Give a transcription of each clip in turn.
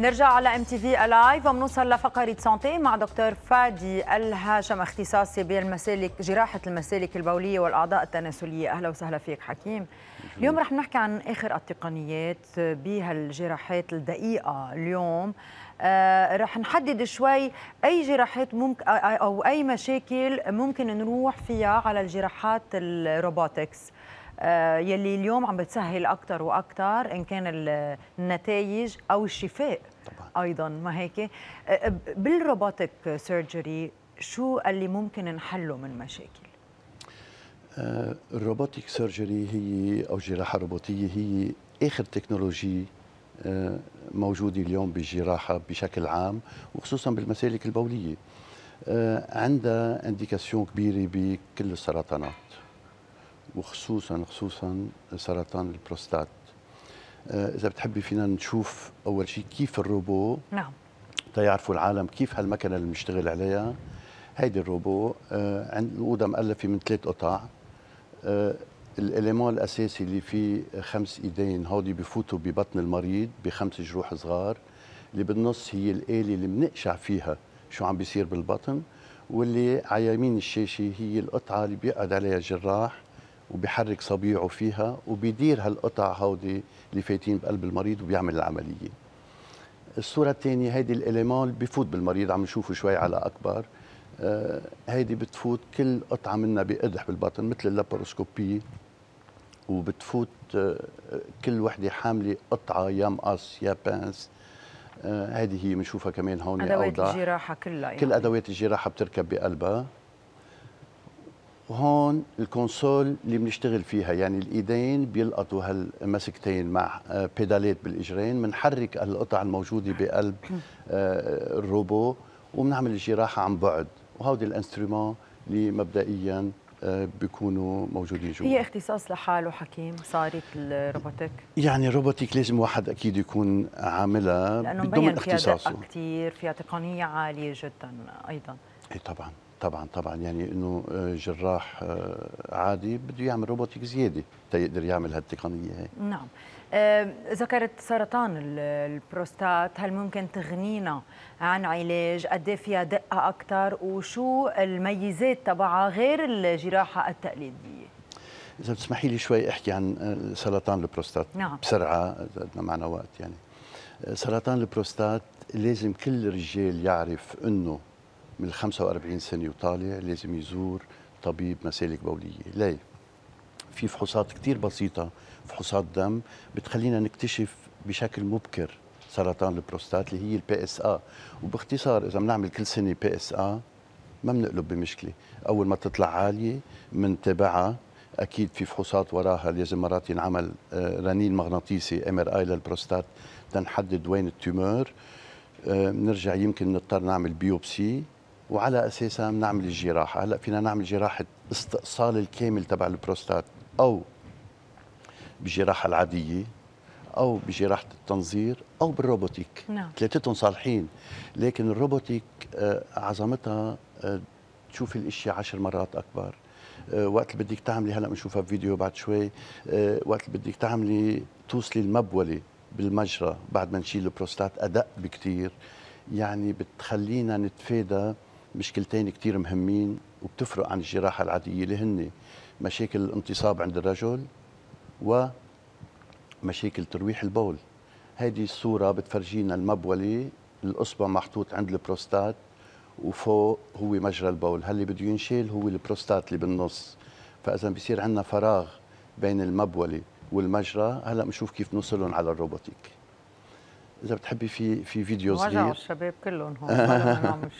نرجع على ام تي في الايف وبنوصل لفقره سانتي مع دكتور فادي الهاشم اختصاصي بالمسالك جراحه المسالك البوليه والاعضاء التناسليه اهلا وسهلا فيك حكيم اليوم رح نحكي عن اخر التقنيات بهالجراحات الدقيقه اليوم آه رح نحدد شوي اي جراحات ممكن او اي مشاكل ممكن نروح فيها على الجراحات الروبوتكس آه، يلي اليوم عم بتسهل اكثر واكثر ان كان النتائج او الشفاء طبعا. ايضا ما هيك آه، بالروبوتك سيرجري شو اللي ممكن نحله من مشاكل آه، الروبوتك سيرجري هي او الجراحه الروبوتيه هي اخر تكنولوجي موجوده اليوم بالجراحه بشكل عام وخصوصا بالمسالك البوليه عندها انديكاسيون كبيره بكل السرطانات وخصوصا خصوصا سرطان البروستات آه، اذا بتحبي فينا نشوف اول شيء كيف الروبو نعم تيعرفوا العالم كيف هالمكنه اللي بنشتغل عليها هيدي الروبو آه، عند الاوضه مؤلفه من ثلاث قطع آه، الاليمون الاساسي اللي فيه خمس ايدين هودي بفوتوا ببطن المريض بخمس جروح صغار اللي بالنص هي الاله اللي بنقشع فيها شو عم بيصير بالبطن واللي على يمين الشاشه هي القطعه اللي بيقعد عليها الجراح وبيحرك صبيعه فيها وبيدير هالقطع هودي اللي فايتين بقلب المريض وبيعمل العمليه الصوره الثانيه هيدي الاليمون بفوت بالمريض عم نشوفه شوي على اكبر آه، هيدي بتفوت كل قطعه منها بقدح بالبطن مثل اللاباروسكوبيه وبتفوت آه، كل وحده حامله قطعه يا مقص يا بانس هذه آه، هي بنشوفها كمان هون ادوات أوضح. الجراحه كلها يعني. كل ادوات الجراحه بتركب بقلبها وهون الكونسول اللي بنشتغل فيها يعني الايدين بيلقطوا هالمسكتين مع آه، بيداليت بالاجرين بنحرك القطع الموجوده بقلب آه، الروبو وبنعمل الجراحه عن بعد وهودي الانسترومون اللي مبدئيا آه، بيكونوا موجودين جوا هي اختصاص لحاله حكيم صارت الروبوتيك يعني الروبوتيك لازم واحد اكيد يكون عاملها لانه مبين فيها كثير فيها تقنيه عاليه جدا ايضا اي طبعا طبعا طبعا يعني انه آه، جراح آه، عادي بده يعمل روبوتيك زياده تيقدر يعمل هالتقنيه هي نعم آه، ذكرت سرطان البروستات هل ممكن تغنينا عن علاج قد إيه فيها دقه اكثر وشو الميزات تبعها غير الجراحه التقليديه اذا بتسمحي لي شوي احكي عن سرطان البروستات نعم. بسرعه بدنا معنا وقت يعني سرطان البروستات لازم كل رجال يعرف انه من 45 سنه وطالع لازم يزور طبيب مسالك بوليه ليه في فحوصات كثير بسيطة فحوصات دم بتخلينا نكتشف بشكل مبكر سرطان البروستات اللي هي البي اس ا وباختصار اذا بنعمل كل سنه بي اس ا ما بنقلب بمشكله اول ما تطلع عاليه بنتابعها اكيد في فحوصات وراها لازم مرات ينعمل آه، رنين مغناطيسي ام ار اي للبروستات تنحدد وين التيمور بنرجع آه، يمكن نضطر نعمل بيوبسي وعلى اساسها بنعمل الجراحه هلا فينا نعمل جراحه استئصال الكامل تبع البروستات او بجراحه العاديه او بجراحه التنظير او بالروبوتيك نعم ثلاثتهم صالحين لكن الروبوتيك آه، عظمتها آه، تشوف الاشياء عشر مرات اكبر آه، وقت بدك تعملي هلا بنشوفها بفيديو بعد شوي وقت بدك تعملي توصلي المبوله بالمجرى بعد ما نشيل البروستات ادق بكثير يعني بتخلينا نتفادى مشكلتين كثير مهمين وبتفرق عن الجراحة العادية اللي هن مشاكل الانتصاب عند الرجل ومشاكل ترويح البول هذه الصورة بتفرجينا المبولي الأصبع محطوط عند البروستات وفوق هو مجرى البول هاللي بده ينشال هو البروستات اللي بالنص فإذا بصير عندنا فراغ بين المبولي والمجرى هلا بنشوف كيف نوصلهم على الروبوتيك اذا بتحبي في في فيديو صغير وجعوا الشباب كلهم هون نعمل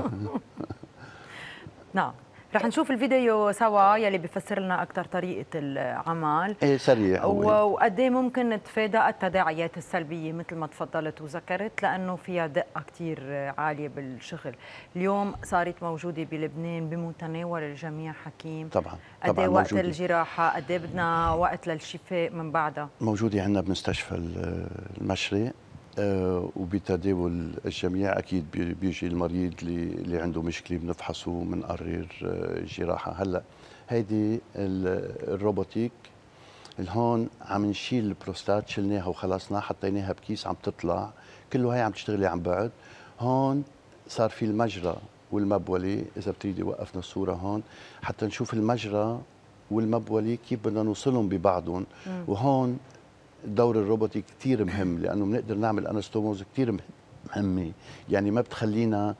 نعم رح نشوف الفيديو سوا يلي بفسر لنا اكثر طريقه العمل ايه سريع إيه؟ وقد ايه ممكن نتفادى التداعيات السلبيه مثل ما تفضلت وذكرت لانه فيها دقه كثير عاليه بالشغل اليوم صارت موجوده بلبنان بمتناول الجميع حكيم طبعا قد ايه وقت موجودة. الجراحه قد ايه بدنا وقت للشفاء من بعدها موجوده عندنا بمستشفى المشرق آه، وبتداول الجميع اكيد بيجي المريض اللي عنده مشكله بنفحصه بنقرر آه، جراحه هلا هيدي الروبوتيك الهون عم نشيل البروستات شلناها وخلصناها حطيناها بكيس عم تطلع كله هي عم تشتغلي عن بعد هون صار في المجرى والمبولي إذا بتريدي وقفنا الصورة هون حتى نشوف المجرى والمبولي كيف بدنا نوصلهم ببعضهم وهون الدور الروبوتي كثير مهم لانه بنقدر نعمل انستوموز كثير مهمه يعني ما بتخلينا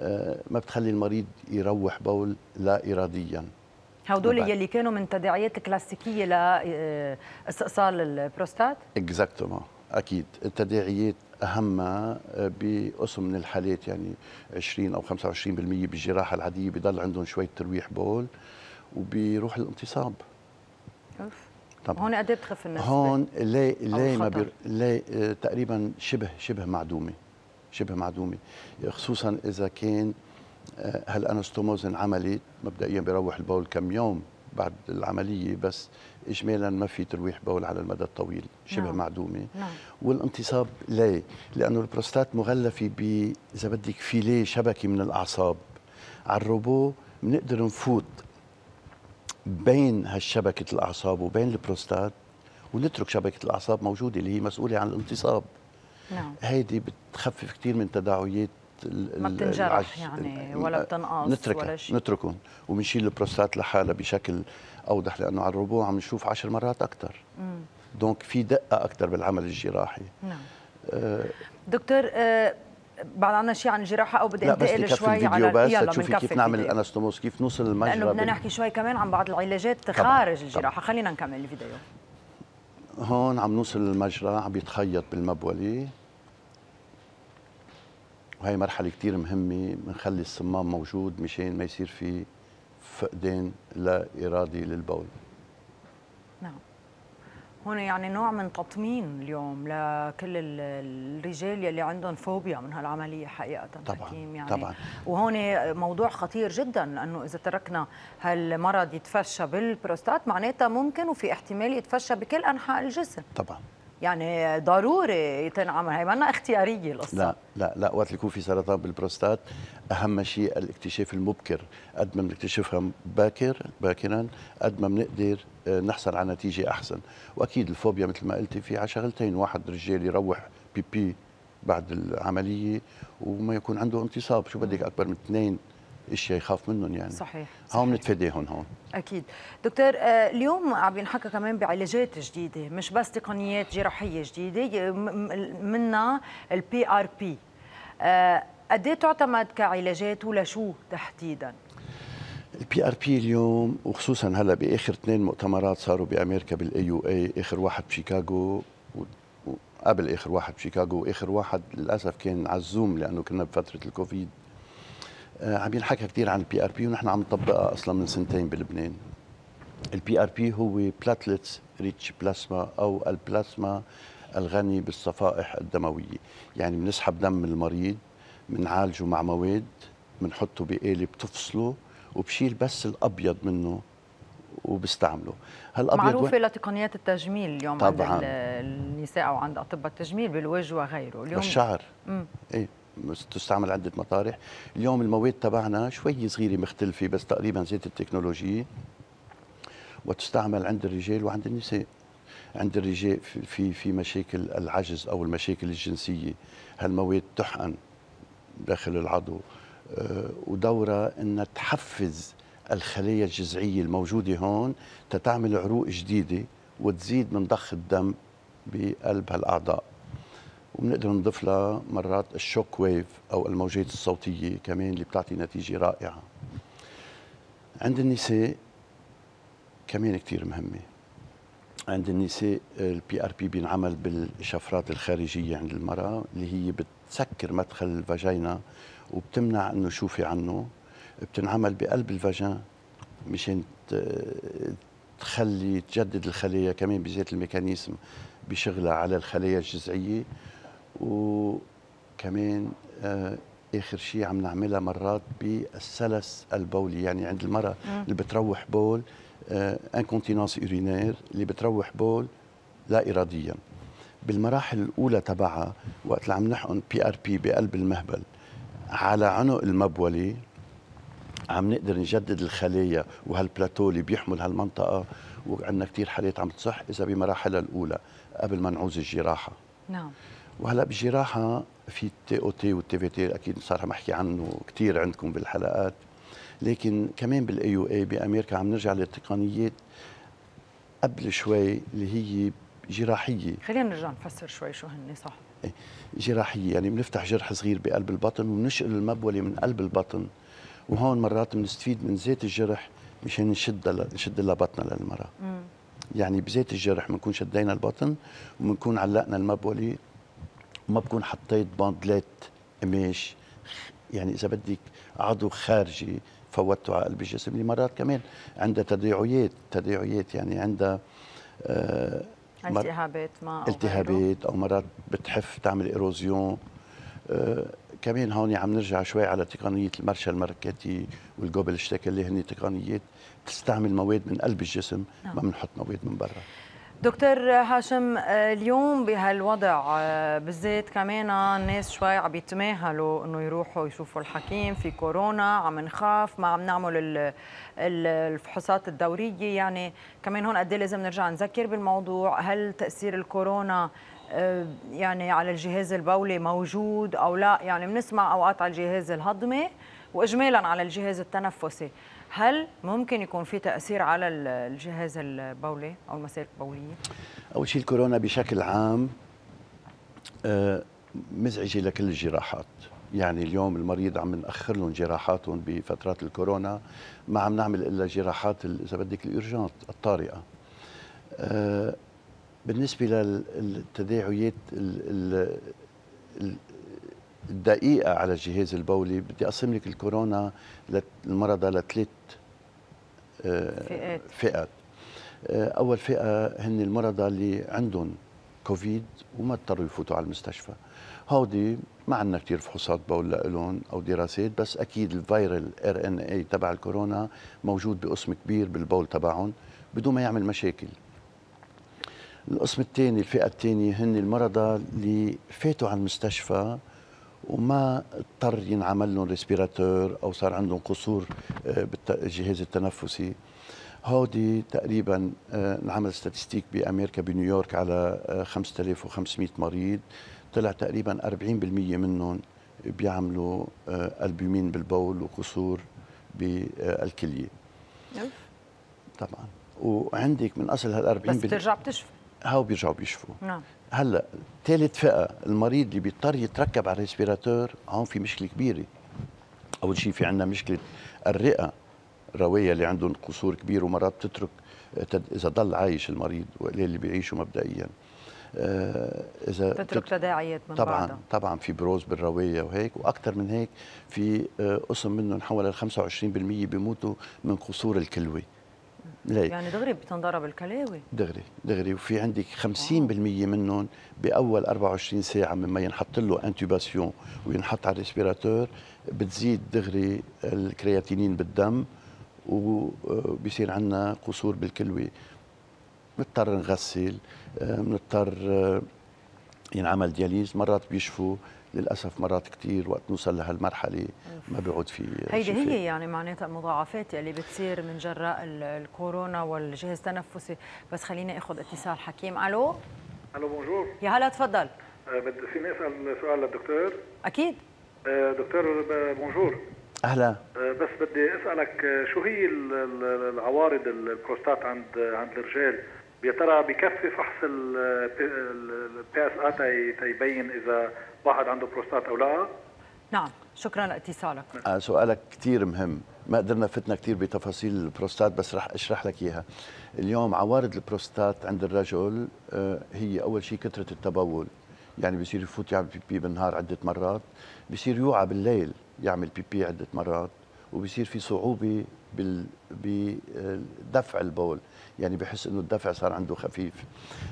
آه، ما بتخلي المريض يروح بول لا اراديا هدول يلي كانوا من تداعيات الكلاسيكيه لاستئصال آه، البروستات اكزاكتوما اكيد التداعيات اهمها آه، بقسم من الحالات يعني 20 او 25% بالجراحه العاديه بضل عندهم شويه ترويح بول وبيروح الانتصاب أوف. طبعا هون قد ايه بتخف النسبه؟ هون ليه ليه ما بير... ليه آه، تقريبا شبه شبه معدومه شبه معدومه خصوصا اذا كان آه، هالانستوموز انعملت مبدئيا بيروح البول كم يوم بعد العمليه بس اجمالا ما في ترويح بول على المدى الطويل شبه نعم. معدومه نعم. والانتصاب ليه؟ لانه البروستات مغلفه ب اذا بدك فيليه شبكه من الاعصاب على الروبو بنقدر نفوت بين هالشبكة الأعصاب وبين البروستات ونترك شبكة الأعصاب موجودة اللي هي مسؤولة عن الانتصاب نعم هيدي بتخفف كثير من تداعيات ما بتنجرح يعني ولا بتنقص نترك ولا شيء نتركهم وبنشيل البروستات لحالها بشكل اوضح لانه على الربوع عم نشوف 10 مرات اكثر دونك في دقه اكثر بالعمل الجراحي نعم آه دكتور آه بعد عنا شيء عن الجراحة او بدي انتقل شوي على بس يلا تشوفي كيف نعمل الانستوموس كيف نوصل المجرى لانه بدنا نحكي شوي كمان عن بعض العلاجات خارج الجراحه طبعًا. خلينا نكمل الفيديو هون عم نوصل المجرى عم يتخيط بالمبولي وهي مرحله كثير مهمه بنخلي الصمام موجود مشان ما يصير في فقدان لا ارادي للبول نعم هون يعني نوع من تطمين اليوم لكل الرجال يلي عندهم فوبيا من هالعمليه حقيقه طبعا حكيم يعني طبعا وهون موضوع خطير جدا لأنه اذا تركنا هالمرض يتفشى بالبروستات معناتها ممكن وفي احتمال يتفشى بكل انحاء الجسم طبعا يعني ضروري تنعمل هي منا اختياريه القصه لا لا لا وقت يكون في سرطان بالبروستات اهم شيء الاكتشاف المبكر قد ما بنكتشفها باكر باكرا قد ما بنقدر آه، نحصل على نتيجه احسن واكيد الفوبيا مثل ما قلتي في على شغلتين واحد رجال يروح بيبي بي بعد العمليه وما يكون عنده انتصاب شو بدك اكبر من اثنين اشياء يخاف منهم يعني صحيح, صحيح. هون بنتفاداهم هون اكيد دكتور آه، اليوم عم ينحكى كمان بعلاجات جديده مش بس تقنيات جراحيه جديده منها البي ار آه، بي قد ايه تعتمد كعلاجات ولشو تحديدا البي ار بي اليوم وخصوصا هلا باخر اثنين مؤتمرات صاروا بامريكا بالاي يو اي اخر واحد بشيكاغو وقبل اخر واحد بشيكاغو واخر واحد للاسف كان على الزوم لانه كنا بفتره الكوفيد آه، عم ينحكى كثير عن البي ار بي ونحن عم نطبقها اصلا من سنتين بلبنان البي ار بي هو بلاتلتس ريتش بلاسما او البلاسما الغني بالصفائح الدمويه يعني بنسحب دم المريض بنعالجه مع مواد بنحطه بآلة بتفصله وبشيل بس الابيض منه وبستعمله هالابيض معروفه و... لتقنيات التجميل اليوم طبعاً. عند النساء او عند اطباء التجميل بالوجه وغيره اليوم والشعر ايه تستعمل عده مطارح اليوم المواد تبعنا شوي صغيره مختلفه بس تقريبا زيت التكنولوجية وتستعمل عند الرجال وعند النساء عند الرجال في في مشاكل العجز او المشاكل الجنسيه هالمواد تحقن داخل العضو آه، ودورها انها تحفز الخلايا الجذعيه الموجوده هون تتعمل عروق جديده وتزيد من ضخ الدم بقلب هالاعضاء وبنقدر نضيف لها مرات الشوك ويف او الموجات الصوتيه كمان اللي بتعطي نتيجه رائعه عند النساء كمان كثير مهمه عند النساء البي ار بي بينعمل بالشفرات الخارجيه عند المراه اللي هي بتسكر مدخل الفاجينا وبتمنع انه شوفي عنه بتنعمل بقلب الفاجين مشان تخلي تجدد الخلايا كمان بذات الميكانيزم بشغلها على الخلايا الجذعيه وكمان آه، اخر شيء عم نعملها مرات بالسلس البولي يعني عند المراه اللي بتروح بول انكونتينانس آه، اورينير اللي بتروح بول لا اراديا بالمراحل الاولى تبعها وقت اللي عم نحقن بي ار بي بقلب المهبل على عنق المبولي عم نقدر نجدد الخلايا وهالبلاتو اللي بيحمل هالمنطقه وعندنا كثير حالات عم تصح اذا بمراحلها الاولى قبل ما نعوز الجراحه نعم وهلا بالجراحه في التي او تي والتي في تي اكيد صار عم احكي عنه كثير عندكم بالحلقات لكن كمان بالاي يو اي بامريكا عم نرجع للتقنيات قبل شوي اللي هي جراحيه خلينا نرجع نفسر شوي شو هن صح إيه، جراحيه يعني بنفتح جرح صغير بقلب البطن وبنشقل المبوله من قلب البطن وهون مرات بنستفيد من زيت الجرح مشان نشد نشد لها بطنها للمراه مم. يعني بزيت الجرح بنكون شدينا البطن وبنكون علقنا المبوله ما بكون حطيت باندلات قماش يعني اذا بدك عضو خارجي فوتوا على قلب الجسم اللي مرات كمان عندها تداعيات تداعيات يعني عندها آه التهابات ما التهابات او مرات بتحف تعمل ايروزيون آه كمان هون عم نرجع شوي على تقنيه المرشا المركاتي والجوبل شتكل اللي هن تقنيات بتستعمل مواد من قلب الجسم ما نعم. بنحط مواد من برا دكتور هاشم آه، اليوم بهالوضع آه، بالذات كمان الناس شوي عم يتماهلوا انه يروحوا يشوفوا الحكيم في كورونا عم نخاف ما عم نعمل الفحوصات الدوريه يعني كمان هون قد إيه لازم نرجع نذكر بالموضوع هل تاثير الكورونا آه، يعني على الجهاز البولي موجود او لا يعني بنسمع اوقات على الجهاز الهضمي واجمالا على الجهاز التنفسي هل ممكن يكون في تاثير على الجهاز البولي او المسالك البوليه اول شيء الكورونا بشكل عام آه، مزعجه لكل الجراحات يعني اليوم المريض عم نأخر لهم جراحاتهم بفترات الكورونا ما عم نعمل إلا جراحات إذا بدك الإرجانت الطارئة آه، بالنسبة للتداعيات دقيقة على الجهاز البولي بدي أقسم لك الكورونا المرضى لثلاث آه، فئات فئات آه، أول فئة هن المرضى اللي عندهم كوفيد وما اضطروا يفوتوا على المستشفى هودي ما عندنا كثير فحوصات بول لهم او دراسات بس اكيد الفيرال ار ان اي تبع الكورونا موجود بقسم كبير بالبول تبعهم بدون ما يعمل مشاكل القسم الثاني الفئه الثانيه هن المرضى اللي فاتوا على المستشفى وما اضطر ينعمل لهم ريسبيراتور او صار عندهم قصور آه، بالجهاز التنفسي هودي تقريبا انعمل آه، ستاتستيك بامريكا بنيويورك على 5500 آه، مريض طلع تقريبا 40% منهم بيعملوا البومين بالبول وقصور بالكليه نعم. طبعا وعندك من اصل هال 40 بس بترجع بتشفي هاو بيرجعوا بيشفوا نعم هلا ثالث فئه المريض اللي بيضطر يتركب على الريسبيراتور هون في مشكله كبيره اول شيء في عندنا مشكله الرئه الرويه اللي عندهم قصور كبير ومرات بتترك اذا ضل عايش المريض وقليل اللي بيعيشوا مبدئيا آه، اذا تترك تداعيات من طبعا بعضها. طبعا في بروز بالرويه وهيك واكثر من هيك في آه، قسم منهم حوالي 25% بيموتوا من قصور الكلوي لا يعني دغري بتنضرب الكلاوي دغري دغري وفي عندك 50% آه. منهم باول 24 ساعه مما ينحط له انتوباسيون وينحط على الريسبيراتور بتزيد دغري الكرياتينين بالدم وبصير آه، عندنا قصور بالكلوي بنضطر نغسل آه، بنضطر ينعمل دياليز مرات بيشفوا للاسف مرات كثير وقت نوصل لهالمرحله ما بيعود في هيدي هي يعني معناتها المضاعفات اللي بتصير من جراء الكورونا والجهاز التنفسي بس خليني اخذ اتصال حكيم الو الو بونجور يا هلا تفضل آه، بدي فيني اسال سؤال للدكتور اكيد آه، دكتور بونجور اهلا آه، بس بدي اسالك شو هي العوارض البروستات عند عند الرجال يا ترى بكفي فحص البي اس ار تيبين اذا واحد عنده بروستات او لا؟ نعم شكرا لاتصالك نعم. آه، سؤالك كثير مهم ما قدرنا فتنا كثير بتفاصيل البروستات بس رح اشرح لك اياها اليوم عوارض البروستات عند الرجل آه، هي اول شيء كثره التبول يعني بصير يفوت يعمل بيبي بالنهار عده مرات بصير يوعى بالليل يعمل بيبي عده مرات وبيصير في صعوبه بدفع البول يعني بحس انه الدفع صار عنده خفيف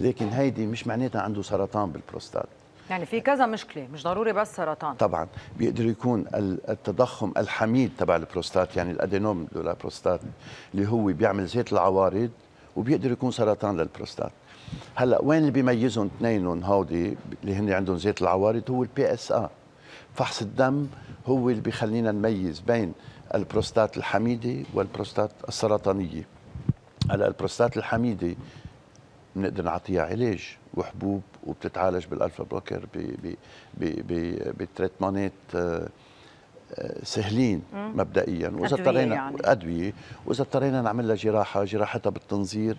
لكن هيدي مش معناتها عنده سرطان بالبروستات يعني في كذا مشكله مش ضروري بس سرطان طبعا بيقدر يكون التضخم الحميد تبع البروستات يعني الادينوم دولا بروستات اللي هو بيعمل زيت العوارض وبيقدر يكون سرطان للبروستات هلا وين اللي بيميزهم اثنينهم هودي اللي هن عندهم زيت العوارض هو البي اس ا فحص الدم هو اللي بيخلينا نميز بين البروستات الحميده والبروستات السرطانيه هلا البروستات الحميده بنقدر نعطيها علاج وحبوب وبتتعالج بالالفا بلوكر بتريتمانات آه، آه، سهلين مبدئيا واذا اضطرينا يعني. ادويه واذا اضطرينا نعمل لها جراحه جراحتها بالتنظير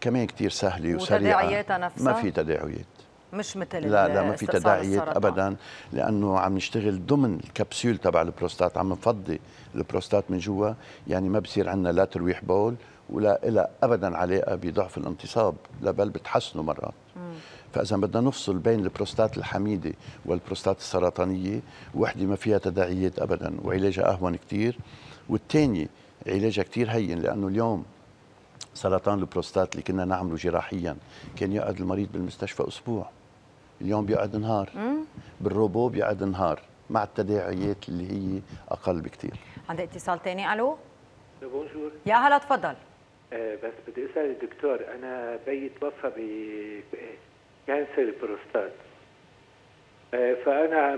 كمان كثير سهله وسريعه وتداعياتها نفسها ما في تداعيات مش مثل لا لا ما في تداعيات ابدا لانه عم نشتغل ضمن الكبسول تبع البروستات عم نفضي البروستات من جوا يعني ما بصير عندنا لا ترويح بول ولا إلى أبدا علاقة بضعف الانتصاب لا بل بتحسنه مرات فإذا بدنا نفصل بين البروستات الحميدة والبروستات السرطانية وحدة ما فيها تداعيات أبدا وعلاجها أهون كتير والثانية علاجها كتير هين لأنه اليوم سرطان البروستات اللي كنا نعمله جراحيا كان يقعد المريض بالمستشفى أسبوع اليوم بيقعد نهار بالروبو بيقعد نهار مع التداعيات اللي هي أقل بكتير عندي اتصال تاني ألو بونجور يا هلا تفضل آه، بس بدي اسال الدكتور انا بيي توفى بكانسر البروستات آه، فانا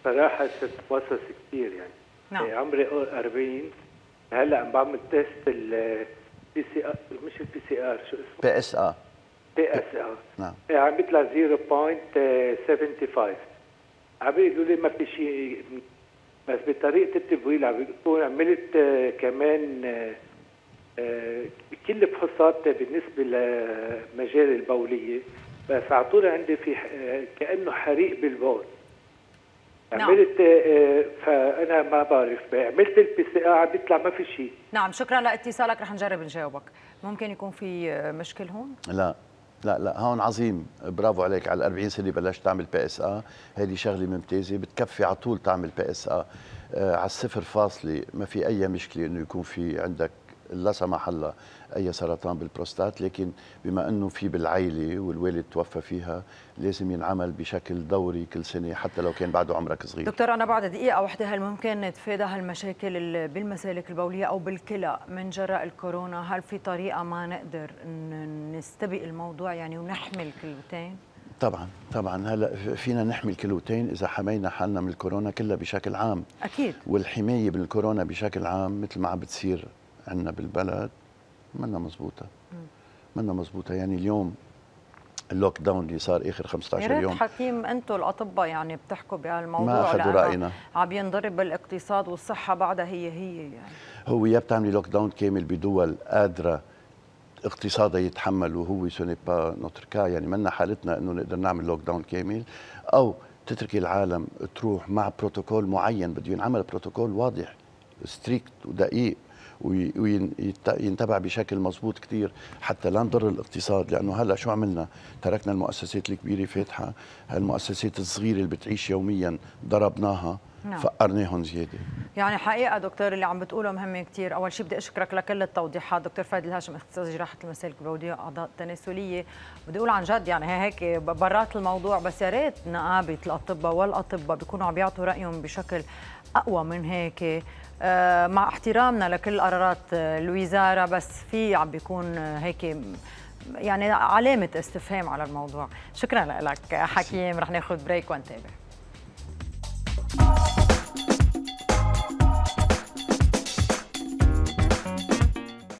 بصراحه بتبصص كثير يعني نعم. آه، عمري 40 هلا عم بعمل تيست ال بي سي ار مش البي سي ار شو اسمه؟ بي اس ار بي اس ار نعم عم بيطلع 0.75 عم بيقولوا لي ما في شيء بس بطريقه التبويل عم بيكون عملت كمان كل فحوصاتنا بالنسبة لمجال البولية بس على طول عندي في كأنه حريق بالبول نعم. عملت فانا ما بعرف عملت البي سي ار عم بيطلع ما في شيء نعم شكرا لاتصالك رح نجرب نجاوبك ممكن يكون في مشكل هون لا لا لا هون عظيم برافو عليك على 40 سنه بلشت تعمل بي اس ا هذه شغله ممتازه بتكفي على طول تعمل بي اس ا على الصفر فاصله ما في اي مشكله انه يكون في عندك لا سمح الله اي سرطان بالبروستات لكن بما انه في بالعائله والوالد توفى فيها لازم ينعمل بشكل دوري كل سنه حتى لو كان بعده عمرك صغير دكتور انا بعد دقيقه وحده هل ممكن نتفادى هالمشاكل بالمسالك البوليه او بالكلى من جراء الكورونا هل في طريقه ما نقدر نستبق الموضوع يعني ونحمي الكلوتين طبعا طبعا هلا فينا نحمي الكلوتين اذا حمينا حالنا من الكورونا كلها بشكل عام اكيد والحمايه من الكورونا بشكل عام مثل ما عم بتصير عندنا بالبلد منا مزبوطة منا مزبوطة يعني اليوم اللوك داون اللي صار اخر 15 يوم يا حكيم انتم الاطباء يعني بتحكوا بهالموضوع ما اخذوا راينا عم ينضرب الاقتصاد والصحه بعدها هي هي يعني هو يا بتعملي لوك داون كامل بدول قادره اقتصادها يتحمل وهو سوني با نوتر كا يعني منا حالتنا انه نقدر نعمل لوك داون كامل او تتركي العالم تروح مع بروتوكول معين بده ينعمل بروتوكول واضح ستريكت ودقيق وينتبع بشكل مضبوط كثير حتى لا نضر الاقتصاد لانه هلا شو عملنا؟ تركنا المؤسسات الكبيره فاتحه، هالمؤسسات الصغيره اللي بتعيش يوميا ضربناها نعم. فقرناهم زياده يعني حقيقه دكتور اللي عم بتقوله مهم كثير اول شيء بدي اشكرك لكل التوضيحات دكتور فادي الهاشم اختصاص جراحه المسالك البوليه اعضاء التناسليه بدي اقول عن جد يعني هيك برات الموضوع بس يا ريت نقابه الاطباء والاطباء بيكونوا عم بيعطوا رايهم بشكل اقوى من هيك آه، مع احترامنا لكل قرارات الوزاره آه، بس في عم بيكون آه، هيك يعني علامه استفهام على الموضوع شكرا لك حكيم رح ناخذ بريك ونتابع